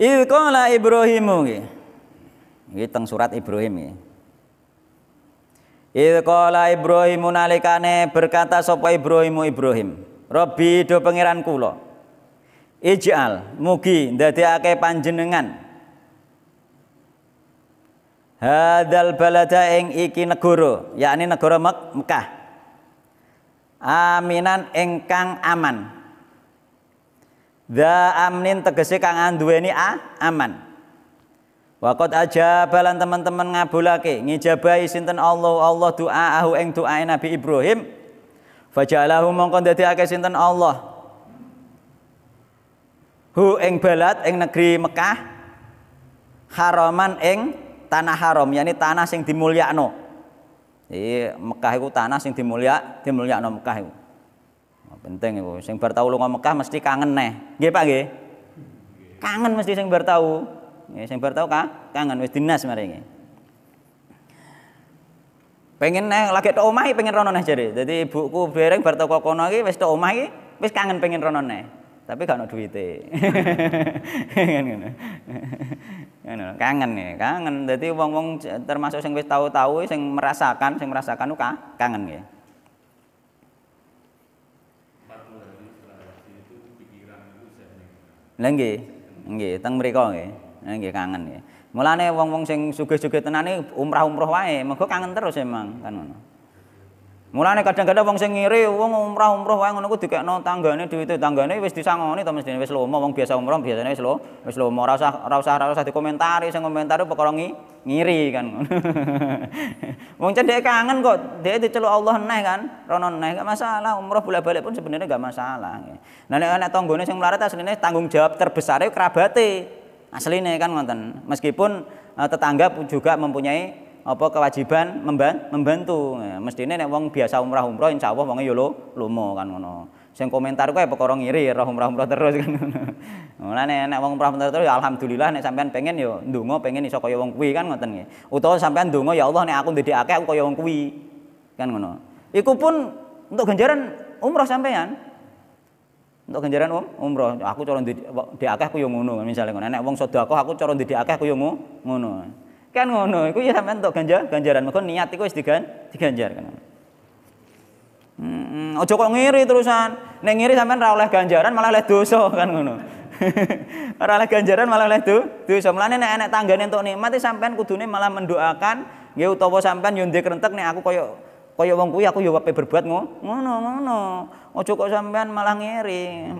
Iqala Ibrahimu nggih. teng surat Ibrahim nggih. Iqala Ibrahimu nalikane berkata sapa Ibrahimu Ibrahim, Robi do pangeran kula. Ij'al mugi ndadekake panjenengan Hadal balada ing iki negara, yakni negara Mekah. Aminan engkang aman. Da amnin tegesi kang anduweni a aman. Waqat aja balan teman-teman ngabulake ngijabahi sinten Allah Allah doa ahu eng doae Nabi Ibrahim. Fajalahu mongko ndadekake sinten Allah. Hu eng balat eng negeri Mekah haraman eng tanah haram, yakni tanah sing dimulyakno. Jadi iya, Mekah iku tanah sing dimulyak, dimulyakno Mekah iku. Nah, penting ibu. Sing bar tau lunga Mekah mesti kangen neh. Nggih Pak nggih. Kangen mesti sing bar tau. Nggih sing bar tau ka? kangen wis dinas mari nggih. Pengen neh lagi tok omahe pengen rono neh jare. Dadi ibuku bereng bar tau kono iki wis tok omah iki wis kangen pengen rono neh. Tapi gak ono duwite. Ngono. Kan, kan. Ngono, kan, kangen nih, kangen. Dadi wong-wong termasuk sing wis tau-tau sing merasakan, sing merasakan ku kangen nggih. Lha nggih, tang mereka mriku kangen ya. Mulane wong-wong sing suge sugih tenane umrah-umrah wae, mergo kangen terus emang kan Mulane kadang-kadang wong sing ngiri wong umrah-umrah wae ngono ku dikekno tanggane duwite tanggane wis disangoni ta mesti wis lomo wong biasa umroh, biasanya wis lo wis lomo ora usah ora usah ora usah dikomentari sing komentari perkara ngiri kan. wong cedek kangen kok dia diceluk Allah neh kan rono neh gak masalah umroh bolak-balik pun sebenarnya gak masalah. Nah nek nek tanggane sing melarat asline tanggung jawab terbesare kerabate. Asline kan ngoten. Meskipun eh, tetangga juga mempunyai apa kewajiban membantu. Ya, mestine nek wong biasa umrah-umrah insyaallah wonge yo lomo kan ngono. Sing komentar kuwi perkara ngiri roh umrah-umrah terus kan. Nah, mulane nek wong umrah terus ya alhamdulillah nek sampean pengen yo ndonga pengen iso kaya wong kuwi kan ngoten nggih. Utawa sampean ndonga ya Allah nek aku ndedekake aku kaya wong kuwi. Kan ngono. Iku pun untuk ganjaran umroh sampean. Untuk ganjaran um, umroh, aku cara ndedekake aku yo ngono misalnya ngono. Nek wong sedekah aku cara ndedekake aku yo ngono. Kan ngono, iku ya sampean entuk ganjar, ganjaran. Mergo niat iku wis digan, diganjar kan. Hmm, ojo kok ngiri terusan. Nek ngiri sampean ora oleh ganjaran malah oleh dosa kan ngono. ora oleh ganjaran malah oleh do, dosa. Mulane nek enek tanggane entuk nikmat sampean kudune malah mendoakan nggih utawa sampean yo ndek nih nek aku koyo koyo wong kuwi aku ya wape berbuat ngono ngono ngono ojo kok sampean malah ngiri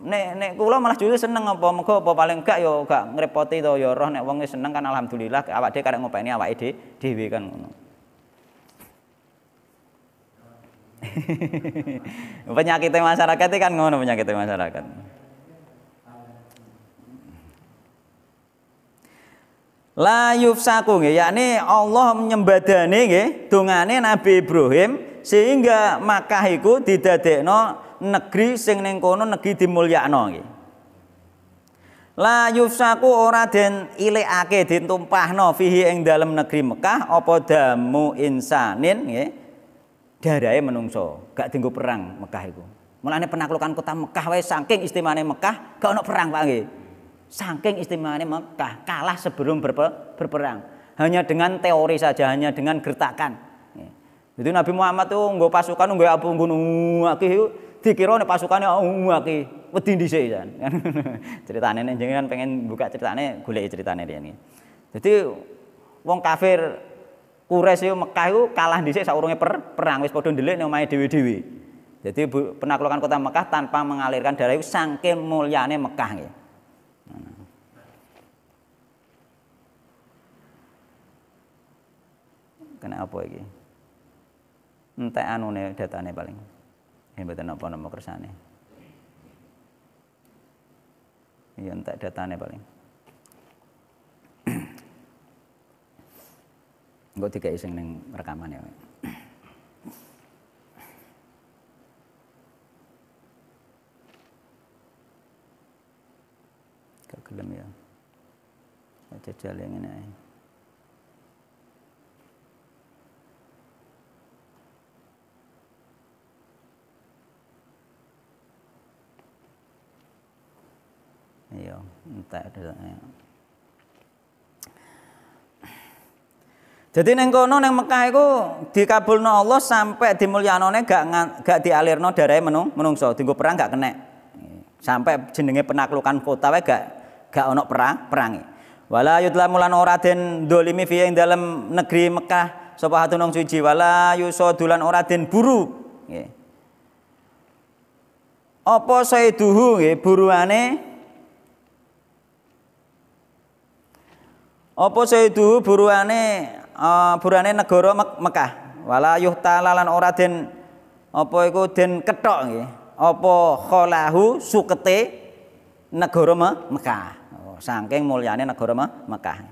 nek nek kula malah justru seneng apa mega apa paling gak yo ya gak ngrepoti to ya roh nek wong seneng kan alhamdulillah awak dhewe karek ngopeni awake dhewe dhewe kan ngono. penyakitnya masyarakat itu kan ngono penyakitnya masyarakat. La yufsaku nggih, yakni Allah menyembadani nggih dongane Nabi Ibrahim sehingga Makkah iku didadekno negeri sing ning kono negeri dimulyakno nggih. La yufsaku ora den ilekake tumpahno fihi ing dalem negeri Mekah apa damu insanin nggih. Darahe menungso, gak dienggo perang Mekah iku. Mulane penaklukan kota Mekah wae saking istimane Mekah gak ono perang Pak nggih. Saking istimane Mekah kalah sebelum berpe berperang. Hanya dengan teori saja, hanya dengan gertakan. Itu Nabi Muhammad tuh nggak pasukan nggak apa gunung aki dikira nih pasukannya oh, aki wedi sini kan. Ya, ceritanya nih jangan pengen buka ceritanya, gulai ceritanya dia nih. Jadi wong kafir Quraisy yo Mekah itu kalah dhisik saurunge per, perang wis padha ndelik ning dewi Dewi Jadi penaklukan kota Mekah tanpa mengalirkan darah itu saking mulianya Mekah nggih. Kena apa iki? entek data ane paling. Ya mboten napa-napa kersane. Ya entek ane paling. Engko tiga iseng neng rekaman ya. Gak kirim ya. Aja jale ngene entek Jadi neng kono neng Mekah iku dikabulno Allah sampai dimulyanone gak gak dialirno darah menung menungso, tunggu perang gak kena. Sampai jenenge penaklukan kota wae gak gak onok perang perangi. Wala yutlamu lan ora den dolimi fi ing dalam negeri Mekah sapa hatun nang suci wala yusodulan ora den buru. Nggih. Apa saiduhu nggih buruane apa saidu buruane uh, eh, burane negara Mek Mekah wala yuhtalalan ora den apa iku den ketok nggih apa kholahu sukete negara Me Mekah oh, saking mulyane negara Me Mekah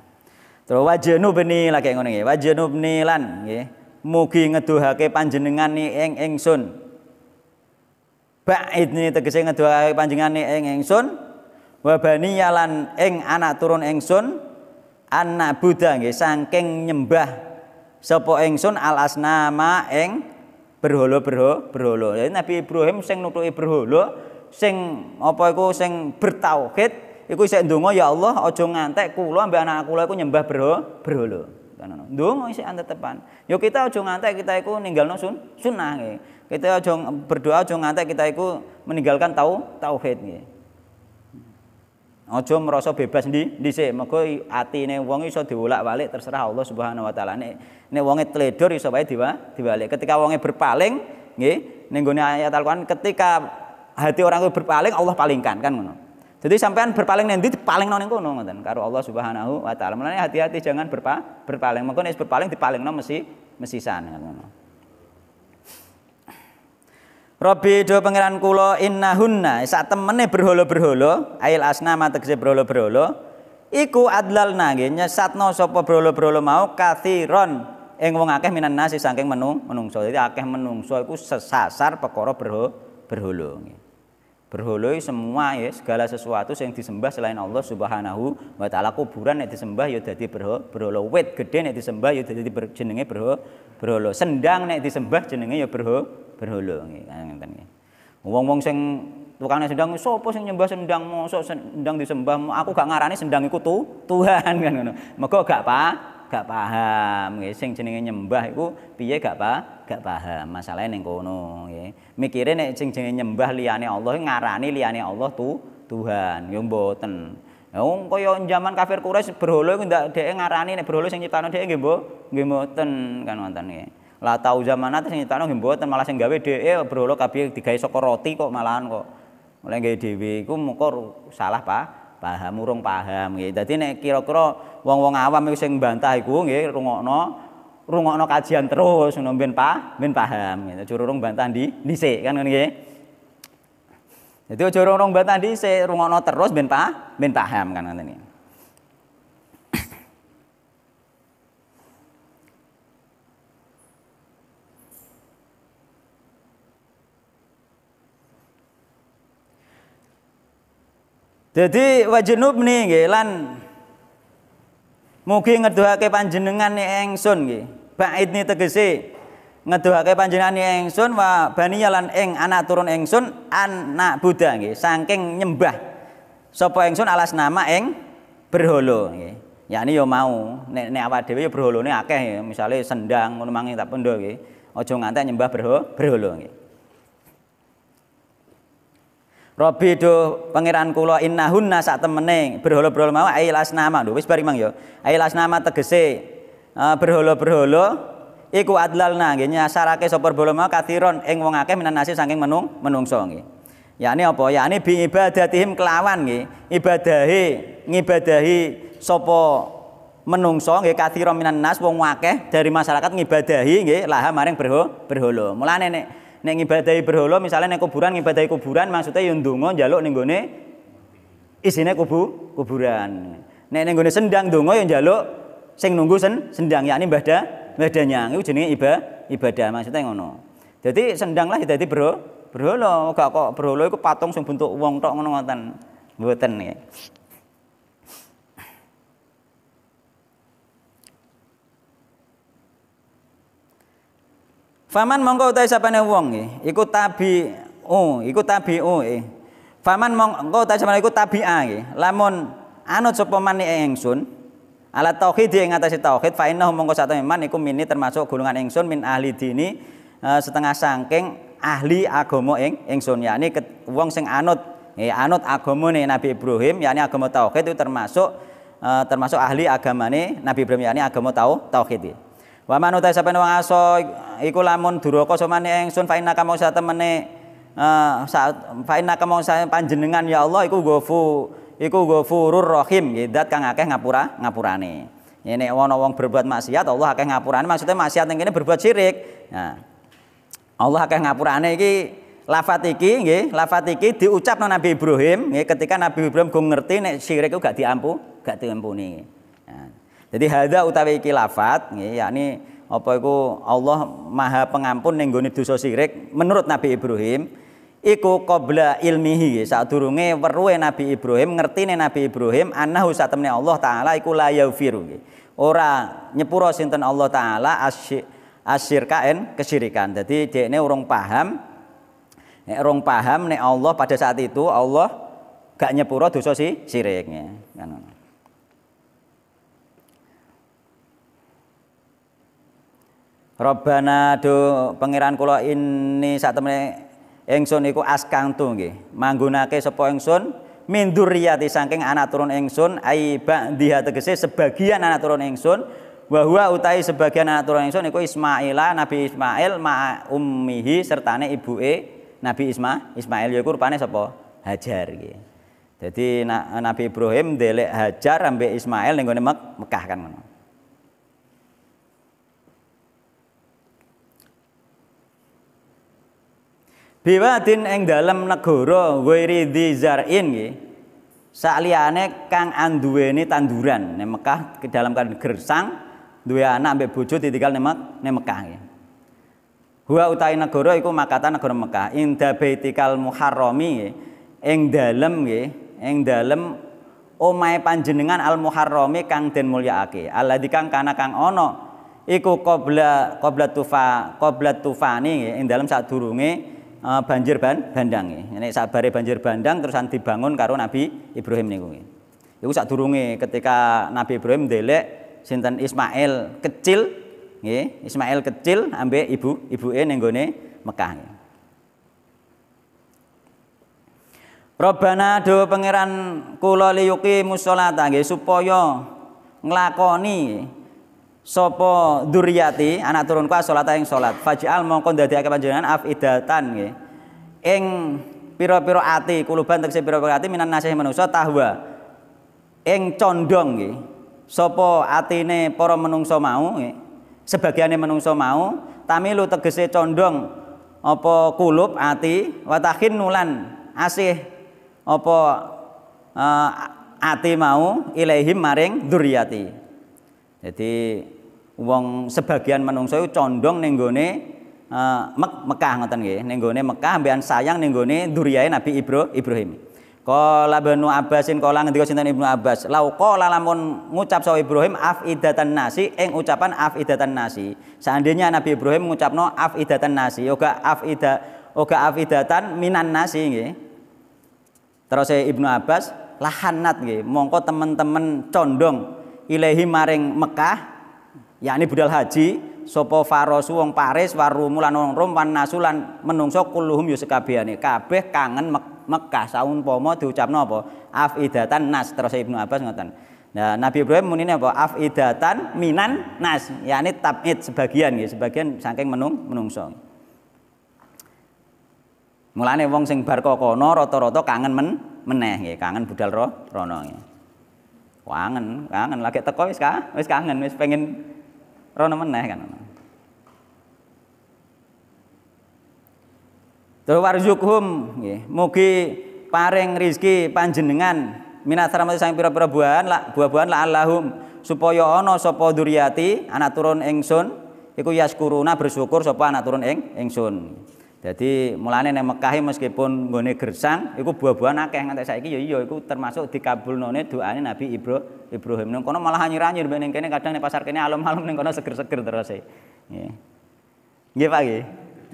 terus wajenu beni lagi ngono nggih wajenu beni lan nggih mugi ngeduhake panjenengan ing ingsun Ba'id ini tegese ngeduhake panjenengan ing ingsun wabani yalan ing anak turun ingsun anak buddha nggih saking nyembah sapa ingsun al asnama ing berholo berhala berholo. jadi Nabi Ibrahim sing nutuki berholo, sing apa iku sing bertauhid iku isih ndonga ya Allah aja ngantek kula ambek anak kula iku nyembah berhala berhala ndonga isih antetepan ya kita aja ngantek kita iku ninggalno sun sunah nggih kita aja berdoa aja ngantek kita iku meninggalkan tau tauhid nggih Ojo merasa bebas di di sini, dhisik, hati ini wong iso diulak balik terserah Allah Subhanahu wa taala. Nih nek wonge teledor iso wae diwa, diwalik. Ketika wonge berpaling, nih, ning gone ayat Al-Qur'an ketika hati orang itu berpaling Allah palingkan kan ngono. Jadi sampean berpaling nanti paling nong ning ngoten karo Allah Subhanahu wa taala. Mulane hati-hati jangan berpa, berpaling. Mergo nih berpaling di paling masih masih mesisan kan ngono. Robi do pangeran Inna Hunna saat temene berholo-berholo ail asnama tegese berholo-berholo iku adlalna nggih nyesatno sapa berholo-berholo mau kathiron ing wong akeh minan nasi saking menung menungso dadi akeh menungso iku sesasar pekoro berho berholo berholo semua ya segala sesuatu yang disembah selain Allah Subhanahu wa taala kuburan yang disembah ya dadi berho berholo wet gede yang disembah ya dadi berjenenge berho berholo sendang yang disembah jenenge ya berho berhulu kan, ngeten nggih. Wong-wong sing tukane sendang sapa sing nyembah sendang mosok sendang disembah aku gak ngarani sendang iku tu, Tuhan kan ngono. Mega gak apa gak paham nggih sing jenenge nyembah iku piye gak apa gak paham masalahe ning kono nggih. Mikire nek sing jenenge nyembah liyane Allah ngarani liyane Allah tu Tuhan yo mboten. Wong kaya zaman kafir Quraisy berhala iku ndak dhek ngarani nek berhala sing nyiptano dhek nggih mbo nggih mboten kan wonten nggih. La tau zamanat sing ditano nggih mboten malah sing gawe dheke eh, brolo kabeh digawe saka roti kok malahan kok. Mulai gawe dhewe iku mengko salah Pak. Paham urung paham nggih. Dadi nek kira-kira wong-wong awam sing bantah iku nggih rungokno rungokno kajian terus ngono ben pa, ben paham gitu. Jururung bantah di dhisik kan ngono nggih. Jadi aja rungokno bantah dhisik, rungokno terus ben pa, ben paham kan nanti. nggih. Jadi wajinub nih nggih lan mugi ngeduhake panjenengan nih engsun nggih. Bait nih tegesi, ngeduhake panjenengan nih engsun wa bani ya lan eng anak turun engsun anak Buddha nggih saking nyembah sopo engsun alas nama eng berholo Ya ini yo mau nek nek awak dhewe yo berholone akeh ya, misale sendang ngono mangi tak pendo nggih. Aja ngantek nyembah berho, berholo nggih. Rabbi do pangeran kula innahunna sak temene berhala berholo mau ail asnama lho wis bari mang ya. Ail asnama tegese ah, berholo, berhala iku adlalna nggih nyasarake sapa berholo, mau kathiron ing wong akeh minan nasib saking menung menungso nggih. Yakni apa? Yakni bi ibadatihim kelawan nggih ibadahi ngibadahi sapa menungso nggih kathiron minan nas wong akeh dari masyarakat ngibadahi nggih laha maring berholo, Mulane nek nek ngibadahi berhala misalnya nek kuburan ngibadahi kuburan maksudnya yo ndonga njaluk ning gone isine kubu kuburan. Nek ning gone sendang ndonga yo njaluk sing nunggu sen, sendang yakni mbah da mbah nyang iku jenenge iba, ibadah maksudnya ngono. Jadi sendang lah ya dadi bro berhala gak kok berhala iku patung sing bentuk wong tok ngono ngoten. Mboten ya. Faman mongko utahe sapane wong nggih, iku tabi oh, iku tabi oh, eh. Faman mongko utahe sapane iku tabi'a nggih. Lamun anut sapa man e ingsun ala tauhid e ing atase tauhid fa innahu mongko satane man iku mini termasuk golongan ingsun min ahli dini e, setengah sangking ahli agama ing ingsun yakni wong sing anut nggih anut agamane Nabi Ibrahim yakni agama tauhid itu termasuk uh, termasuk ahli agamane Nabi Ibrahim yakni agama tau tauhid. Nggih. Wa man utai sapa nang aso iku lamun duraka samane ingsun fa kamu eh, sa temene uh, fa sa panjenengan ya Allah iku gofu iku gofurur rahim zat kang akeh ngapura ngapurane. Ini wong wong berbuat maksiat Allah akeh ngapurane maksudnya maksiat yang ini berbuat syirik. Nah. Allah akeh ngapurane iki lafat iki nggih, lafat iki diucapno Nabi Ibrahim nggih ketika Nabi Ibrahim go ngerti nek syirik ku gak diampu, gak diampuni. Nah. Jadi hada utawi iki lafat yakni apa iku Allah Maha Pengampun ning gone dosa sirik menurut Nabi Ibrahim iku qabla ilmihi sadurunge weruhe Nabi Ibrahim ngertine Nabi Ibrahim annahu satemne Allah taala iku la yaghfiru ora nyepuro sinten Allah taala asyik asyirkaen kesyirikan. Jadi dekne urung paham nek urung paham nek Allah pada saat itu Allah gak nyepuro dosa si syirik ya. Robana do pangeran kula ini saat temen Engsun iku askang tuh nggih. Manggunake sepo Engsun, min dzurriyati saking anak turun Engsun, ai ba'dhiha tegese sebagian anak turun Engsun bahwa utai sebagian anak turun Engsun iku Ismaila Nabi Ismail ma ummihi sertane E, Nabi Isma Ismail yaiku rupane sepo Hajar gitu. Jadi Nabi Ibrahim ndelek Hajar ambek Ismail ning Mekah kan biwadin ing dalam negara wiri di zar'in nggih sakliyane kang anduweni tanduran ning Mekah ke dalam kan gersang duwe anak ambek bojo ditinggal ning ning Mekah nggih Huwa utai negara iku makata negara Mekah inda baitikal muharrami ing dalem nggih ing dalem omahe panjenengan al muharrami kang den mulyaake alladzi kang kana kang ana iku qabla qabla tufa qabla tufani ing dalem sadurunge Eh, banjir ban bandang. Ini sabare banjir bandang nanti dibangun karo Nabi Ibrahim niku. Iku sadurunge ketika Nabi Ibrahim ndelek sinten Ismail kecil nggih, Ismail kecil ambek ibu ibuke ning gone Mekah. Robana do pangeran kula liyuki musolata nggih supaya nglakoni sopo duriati anak turunku asolata ah, ah, yang solat fajal mongkon dadi akeh panjenengan afidatan nggih ing piro-piro ati kuluban tegese piro-piro ati minan nasih manusa tahwa ing condong nggih sapa atine para menungso mau nggih sebagiane menungso mau tamilu tegese condong apa kulub ati watahin nulan asih apa uh, ati mau ilaihim maring duriati jadi wong sebagian manungsa iku condong nenggone gone uh, Mekah ngoten nggih, nenggone Mekah ambekan sayang nenggone gone duriyae Nabi Ibro, Ibrahim. Qala ibnu Abbasin kala ngendika sinten Ibnu Abbas, lau qala lamun ngucap sapa Ibrahim afidatan nasi ing ucapan afidatan nasi. Seandainya Nabi Ibrahim ngucapno afidatan nasi, yoga afida oga afidatan minan nasi nggih. Terus e Ibnu Abbas lahanat nggih, mongko teman-teman condong ilahi maring Mekah yakni budal haji Sopo farosu wong Paris warumu lan wong Rom wan menungso kuluhum ya sekabehane kabeh kangen Mek Mekah pomo diucapno apa afidatan nas terus Ibnu Abbas ngatan. nah Nabi Ibrahim munine apa afidatan minan nas yakni tabid sebagian ya sebagian saking menung menungso mulane wong sing bar kokono rata-rata kangen men meneh nggih kangen budal ro rono nggih kangen kangen lagi teko wis ka wis kangen wis pengen rono meneh kan. Terus warzukhum nggih, mugi paring rizki panjenengan minat ramati sang pira-pira buahan lak buah-buahan la allahum supaya ana sapa duriati anak turun ingsun iku yaskuruna bersyukur sapa anak turun ing ingsun. Jadi mulane nek Mekah meskipun nggone gersang iku buah-buahan akeh nganti saiki ya iya iku termasuk dikabulnone doane Nabi Ibro, Ibrahim. Nang kono malah anyir-anyir ben kene kadang nek pasar kene alam-alam ning kono seger-seger terus e. Nggih. Nggih Pak nggih.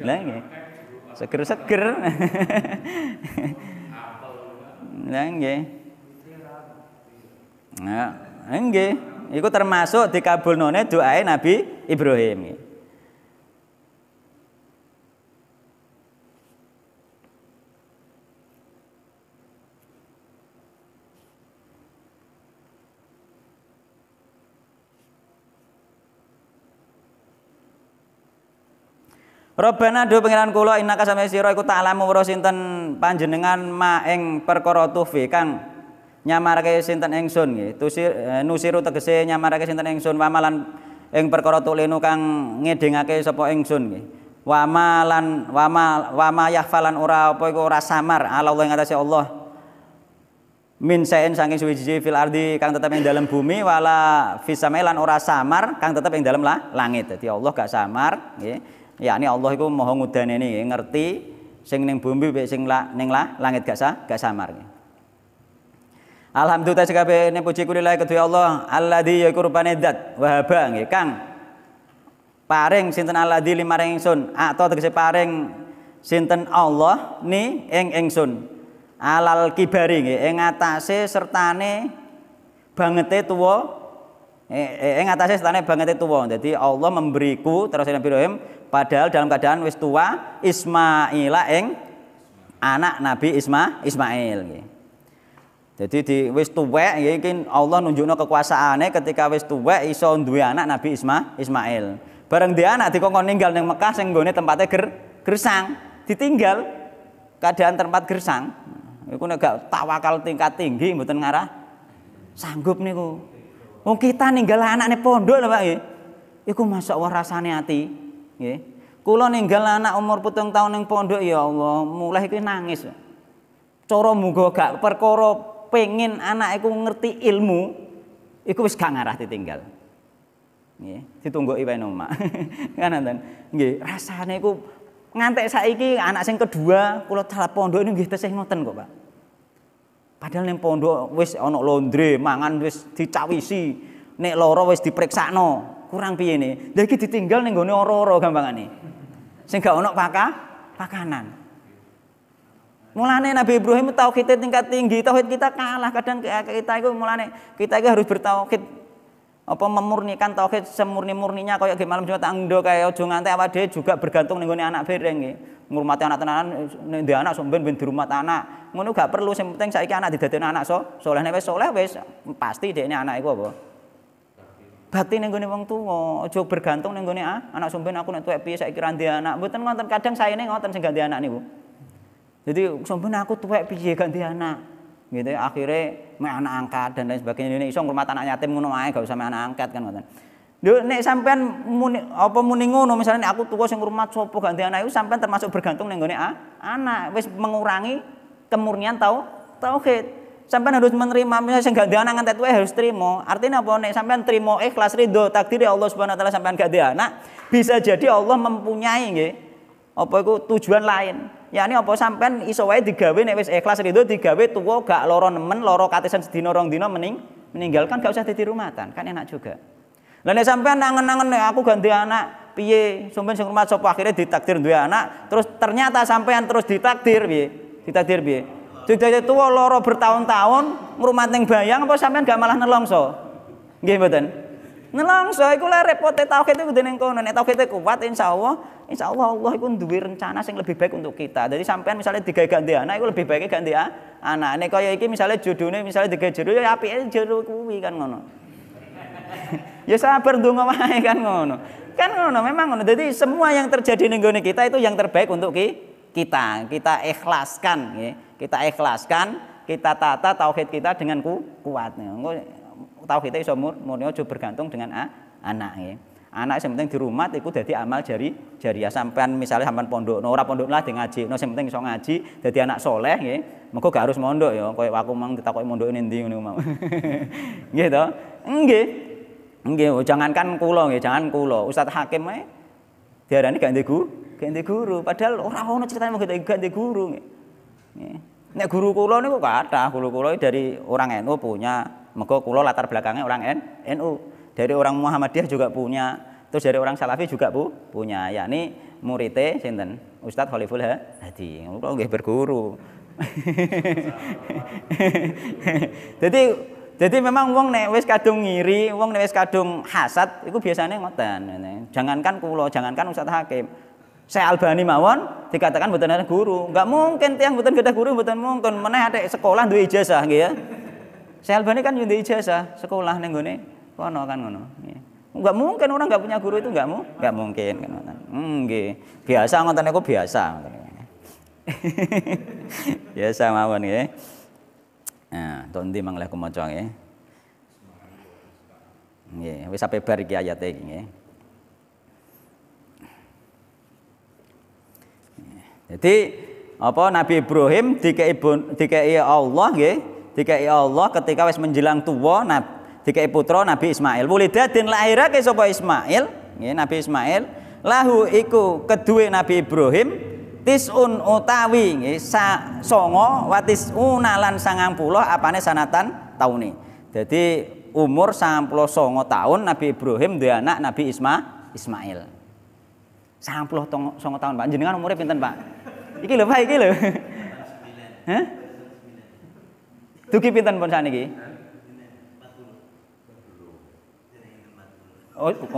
Lah nggih. Seger-seger. Lah nggih. Nah, nggih. Iku termasuk dikabulnone doae Nabi Ibrahim. Robana do pengiran kula innaka sampe sira iku ta'lamu weruh sinten panjenengan ma ing perkara kang nyamarake sinten ingsun nggih. Tusir eh, nusiru tegese nyamarake sinten ingsun wamalan ing perkara tulinu kang ngedengake sapa ingsun nggih. Wama lan wama wama yahfalan ora apa iku ora samar ala Allah ing atase Allah. min saen saking suwiji fil ardi kang tetep ing dalam bumi wala fisamelan lan ora samar kang tetep ing dalam lah, langit. Dadi Allah gak samar nggih. Ya ini Allah iku maha ini ngerti sing ning bumi mbek sing la, ning la, langit gak sa gak samar Alhamdulillah sekabeh ne puji kulilah kedua Allah di ya kurbane zat wahaba nggih Kang paring sinten Allah lima ring sun atau tegese paring sinten Allah ni eng sun alal kibari ya eng atase sertane eh, eh, eng atase sertane bangete tuwa Jadi e-, e-, Allah memberiku terus Nabi Ibrahim Padahal dalam keadaan wis tua Ismaila eng anak Nabi Isma Ismail Jadi di wis tua ya, nggih Allah nunjukno kekuasaannya ketika wis tua iso duwe anak Nabi Isma Ismail. Bareng dia anak dikongkon ninggal neng Mekah sing tempatnya ger, gersang, ditinggal keadaan tempat gersang. Iku nek gak tawakal tingkat tinggi mboten ngarah sanggup niku. Wong kita ninggal nih pondok lho Pak Iku masuk warasannya hati. Nggih. Kula ninggal anak umur putung tahun yang pondok ya Allah, mulai iki nangis. Cara muga gak perkara pengin anak iku ngerti ilmu iku wis gak ngarah ditinggal. Nggih, ditunggoki wae nomak. kan rasanya Nggih, rasane iku ngantek saiki anak sing kedua kula telat pondok ini nggih tesih ngoten kok, Pak. Padahal ning pondok wis ana laundry, mangan wis dicawisi, nek lara wis diperiksakno kurang piye nih. Jadi ditinggal ning gone ora-ora gampangane. Sing ono paka, pakanan. Mulane Nabi Ibrahim tahu kita e tingkat tinggi, tauhid kita kalah. Kadang kita itu mulane kita itu harus bertauhid apa memurnikan tauhid semurni-murninya kayak gimana malam Jumat tangdo kayak ojo nganti apa dia juga bergantung ning anak bereng nggih. Ngurmati anak tenanan ning anak sok ben ben rumah anak. Ngono gak perlu sing penting saiki anak didadekno anak so soleh nek soleh wis pasti ini anak iku apa batin yang gue wong tua, ojo bergantung yang gue ah, anak sumpen aku nanti tuwek piye saya kira dia anak, bukan ngonten kadang saya ini ngonten sing ganti anak nih bu. Jadi sumpen aku tuwek piye ganti anak, gitu ya, akhirnya main anak angkat dan lain sebagainya ini isong rumah tanahnya yatim ngono aja gak usah main anak angkat kan ngonten. Lho nek sampean muni, apa muni ngono misalnya aku tuwa sing rumah sapa ganti anak itu sampean termasuk bergantung ning gone ah, anak wes mengurangi kemurnian tau tauhid. Sampai harus menerima misalnya sing gak anak ngantet eh, harus terima. Artinya apa nek sampean terima ikhlas ridho takdir ya Allah Subhanahu wa taala sampean gak anak, bisa jadi Allah mempunyai nggih apa iku tujuan lain. yakni apa sampean iso wae digawe nek wis ikhlas ridho digawe tuwa gak loro nemen, loro katesan sedina rong dina mening meninggalkan gak usah ditirumatan kan enak juga. Lah nek sampean nangen-nangen aku ganti anak, piye? Sampean sing rumah sapa akhirnya ditakdir duwe anak, terus ternyata sampean terus ditakdir piye? Ditakdir piye? Dudane tua loro bertahun-tahun ngrumat neng bayang apa sampean gak malah nelongso? Nggih betul. Nelongso lah repot tahu kita udah neng kono. Nek kita kuat insya Allah, insya Allah Allah itu duwe rencana sing lebih baik untuk kita. Jadi sampean misalnya tiga ganti anak itu lebih baiknya ganti anak. Neng kaya iki misalnya jodohnya, misalnya tiga judul ya aja jero kuwi kan ngono. ya sabar donga wae kan ngono. Kan ngono memang ngono. Jadi semua yang terjadi ning kita itu yang terbaik untuk kita kita, kita ikhlaskan ya. Kita ikhlaskan, kita tata tauhid kita dengan ku, kuat. Tauhid iso murni aja bergantung dengan a, anak ya. Anak yang penting di rumah itu jadi amal jari ya sampean misalnya sampean pondok no, ora pondok lah di ngaji no, yang penting iso ngaji jadi anak soleh ya mengko gak harus mondok ya kau aku mang ditakoi mondok ini di mau gitu enggih enggak jangankan kulo ya jangan kulo Ustadz Hakim eh diarani gak ganti guru. Padahal orang orang ceritanya mau kita ganti guru. nih guru nih kok ada guru kulo dari orang NU punya, mego kulo latar belakangnya orang NU. Dari orang Muhammadiyah juga punya, terus dari orang Salafi juga bu, punya. yakni murite sinten? Ustadz Khaliful Hadi. kulo nggih berguru. jadi jadi memang uang nek wis kadung ngiri, wong nek wis kadung hasad itu biasanya ngoten. Jangankan kulo, jangankan Ustadz Hakim, saya Albani mawon dikatakan buatan ada guru. nggak mungkin tiang buatan kita guru buatan mungkin menaik ada sekolah dua ijazah gitu ya. Saya Albani kan yang ijazah sekolah neng gone kono kan kono. Nggak mungkin orang nggak punya guru itu nggak mu, nggak mungkin kan Hmm, gitu. Biasa ngonten aku biasa biasa mawon ya. Nah, tonti mangleh kumaca ya. Nggih, wis sampe bar iki ayate iki Jadi apa Nabi Ibrahim dikei dikei Allah nggih, dikei Allah ketika wis menjelang tua Nabi dikei putra Nabi Ismail. Wulidatin lahirake sapa Ismail? Nggih, Nabi Ismail lahu iku kedue Nabi Ibrahim tisun utawi nggih sa, songo watis unalan sangang puluh apane sanatan taune. Jadi umur sangang songo tahun Nabi Ibrahim dia anak Nabi Isma, Ismail. Sangang puluh songo tahun Pak. Jenengan umurnya pinten Pak? Iki lho Pak, iki lho. Hah? Duki pinten pun sak niki? Oh, 40. 6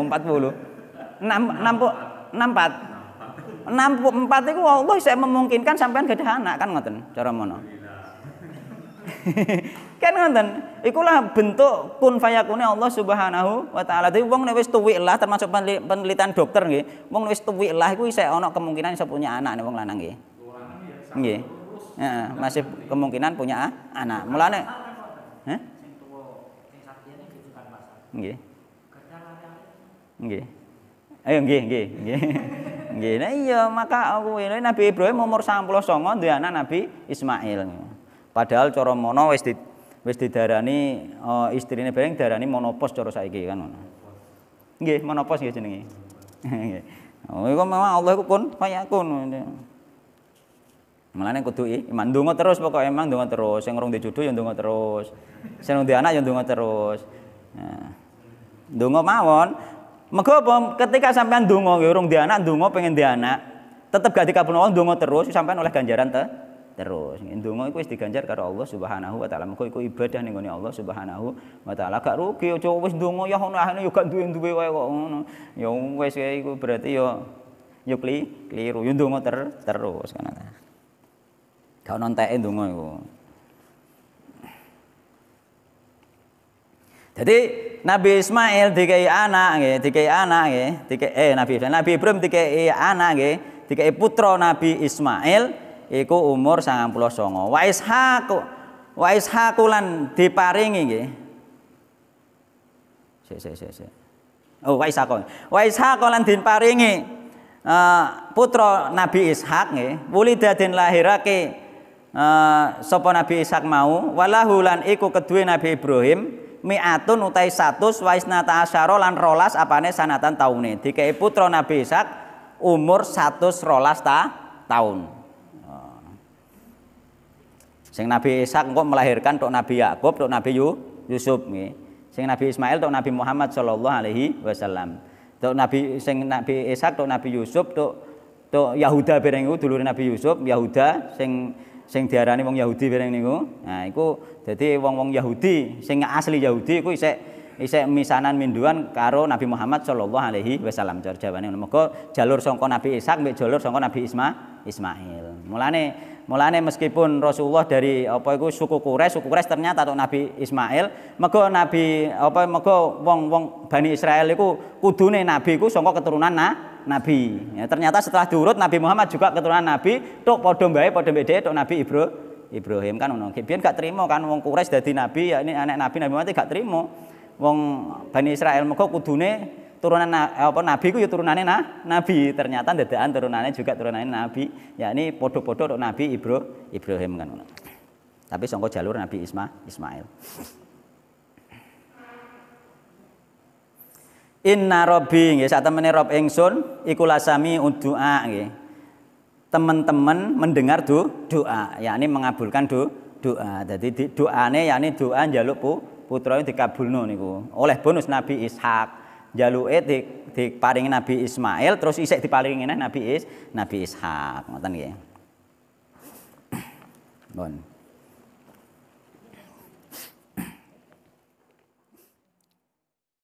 64. 64 itu Allah saya memungkinkan sampean gadah anak kan ngoten cara mono. kan ngoten. Ikulah bentuk kun fayakune Allah Subhanahu wa taala. Dadi wong nek wis tuwik lah termasuk penelitian dokter nggih. Wong wis tuwik lah iku isih ana kemungkinan iso punya anak nek wong lanang nggih nggih iya. iya. masih kemungkinan punya anak mulane heh nggih nggih ayo nggih nggih nggih nggih nah iya maka aku ini Nabi Ibrahim umur 99 duwe anak Nabi Ismail padahal cara mono wis di wis didarani uh, istrine bareng darani monopos cara saiki kan ngono nggih monopos nggih jenenge nggih oh iku memang Allah iku kun kaya kun Mulane kudu iman donga terus pokok emang donga terus, sing urung dijodoh ya donga terus. Sing urung anak ya donga terus. Nah. Donga mawon. Mego apa ketika sampean donga ya urung anak donga pengen di anak, tetep gak dikabulno donga terus sampean oleh ganjaran te terus. Donga iku wis diganjar karo Allah Subhanahu wa taala. Mego iku ibadah ning gone Allah Subhanahu wa taala. Gak rugi cowok wis donga ya ono ahne yo ya gak duwe-duwe wae kok ngono. Ya wis ya iku berarti yo ya, yo keliru, yo donga ter terus kan. Kau nontain dong, aku. Jadi Nabi Ismail dikai anak nggih, dikai anak nggih, dikai eh Nabi Ismail, Nabi Ibrahim dikai anak nggih, dikai putra Nabi Ismail iku umur songo. Wa Ishaq wa Ishaq lan diparingi nggih. Si, si, si, Oh, wa Ishaq. Wa Ishaq lan diparingi uh, putra Nabi Ishak, nggih, Wulidah dan lahirake uh, eh, sopo Nabi Ishak mau walahu lan iku kedua Nabi Ibrahim mi'atun utai satu, wais nata asyara lan rolas apane sanatan tahunnya. dikei putra Nabi Ishak umur satu rolas ta tahun eh. sing Nabi Ishak kok melahirkan untuk Nabi Yakub untuk Nabi Yusuf sing Nabi Ismail untuk Nabi Muhammad sallallahu alaihi wasallam untuk Nabi sing Nabi Ishak untuk Nabi Yusuf untuk tok Yahuda bereng dulu Nabi Yusuf Yahuda sing sing diarani wong Yahudi bareng niku. Nah, iku dadi wong-wong Yahudi sing asli Yahudi iku isek isek misanan minduan karo Nabi Muhammad sallallahu alaihi wasallam. Jar jawane Moko jalur sangka Nabi Ishak mbek jalur sangka Nabi Isma Ismail. Mulane mulane meskipun Rasulullah dari apa iku suku Quraisy, suku Quraisy ternyata tok Nabi Ismail, mego Nabi apa mego wong-wong Bani Israel iku kudune nabi iku sangka keturunan nah nabi. Ya, ternyata setelah diurut Nabi Muhammad juga keturunan nabi, tok padha mbae padha mbek tok Nabi Ibrahim. Ibrahim kan ngono. Dia gak terima kan wong Quraisy dadi nabi, ya ini anak nabi Nabi Muhammad gak terima. Wong Bani Israel mergo kudune turunan eh, apa nabi ku ya turunane nah, nabi. Ternyata dadakan turunannya juga turunannya nabi, yakni padha-padha tok Nabi Ibrahim kan ngono. Tapi songko jalur Nabi Isma, Ismail. Inna Robi nggih sak temene Rob ingsun iku lasami doa nggih. Teman-teman mendengar do, doa, yakni mengabulkan do, doa. Jadi di, doane yakni doa njaluk pu, putrane dikabulno niku. Oleh bonus Nabi Ishak. jaluk Jaluke di, diparingi Nabi Ismail terus isek diparingi Nabi Is, Nabi Ishak, ngoten nggih. Bon.